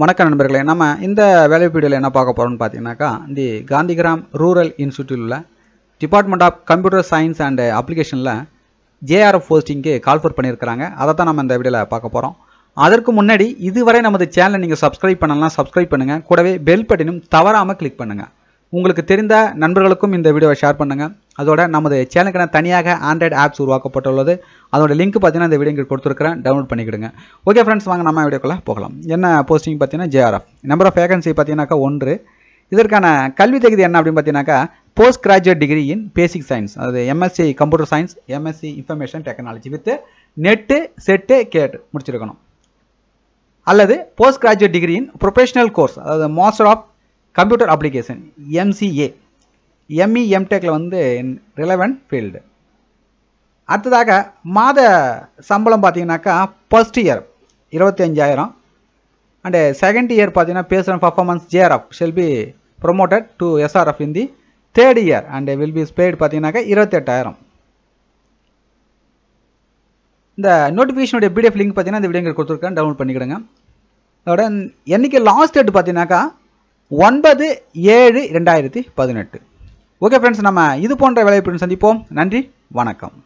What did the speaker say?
வணக்கம் நண்பர்களே நம்ம இந்த வேலை வீடியோவில் என்ன பார்க்க போகிறோம்னு பார்த்தீங்கன்னாக்கா தி காந்திகிராம் ரூரல் இன்ஸ்டியூட்டில் உள்ள department of computer science and அப்ளிகேஷனில் ஜேஆர்எஃப் போஸ்டிங்க்கு கால் ஃபோர் பண்ணியிருக்கிறாங்க அதை தான் நம்ம இந்த வீடியோவில் பார்க்க போகிறோம் அதற்கு முன்னாடி இதுவரை நமது சேனலை நீங்கள் சப்ஸ்கிரைப் பண்ணலாம் சப்ஸ்கிரைப் பண்ணுங்கள் கூடவே பெல் பட்டினும் தவறாமல் கிளிக் பண்ணுங்கள் உங்களுக்கு தெரிந்த நண்பர்களுக்கும் இந்த வீடியோவை ஷேர் பண்ணுங்கள் அதோட நமது சேனலுக்கான தனியாக ஆண்ட்ராய்டு ஆப்ஸ் உருவாக்கப்பட்டுள்ளது அதோட லிங்க் பார்த்தீங்கன்னா இந்த வீடியோ கொடுத்துருக்கிறேன் டவுன்லோட் பண்ணிக்கிடுங்க ஓகே ஃப்ரெண்ட்ஸ் வாங்க நம்ம வீடியோக்குள்ளே போகலாம் என்ன போஸ்டிங் பார்த்தீங்கன்னா ஜேஆர்எஃப் நம்பர் ஆஃப் வேகன்சி பார்த்தீங்கன்னாக்கா ஒன்று இதற்கான கல்வி தகுதி என்ன அப்படின்னு பார்த்தீங்கன்னாக்கா post graduate degree in basic science அதாவது MSc computer science MSc information technology with NET SET GATE முடிச்சிருக்கணும் அல்லது post graduate degree in professional course அதாவது master of computer application MCA ME எம்டெக்கில் e, வந்து ரிலவெண்ட் ஃபீல்டு அடுத்ததாக மாத சம்பளம் பார்த்தீங்கன்னாக்கா ஃபர்ஸ்ட் இயர் இருபத்தி அஞ்சாயிரம் அண்டு செகண்ட் இயர் பார்த்தீங்கன்னா பேசுகிற performance JRF shall be promoted to SRF in the third year and will be paid பார்த்தீங்கன்னாக்கா இருபத்தெட்டாயிரம் இந்த நோட்டிஃபிகேஷனுடைய பிடிஎஃப் லிங்க் பார்த்தீங்கன்னா இந்த வீடியோ கொடுத்துருக்கேன் டவுன்லோட் பண்ணிக்கிடுங்க அதோட என்றைக்கு லாஸ்ட் டேட் பார்த்தீங்கன்னாக்கா ஒன்பது ஏழு ரெண்டாயிரத்தி பதினெட்டு ஓகே ஃப்ரெண்ட்ஸ் நம்ம இது போன்ற வேலை சந்திப்போம் நன்றி வணக்கம்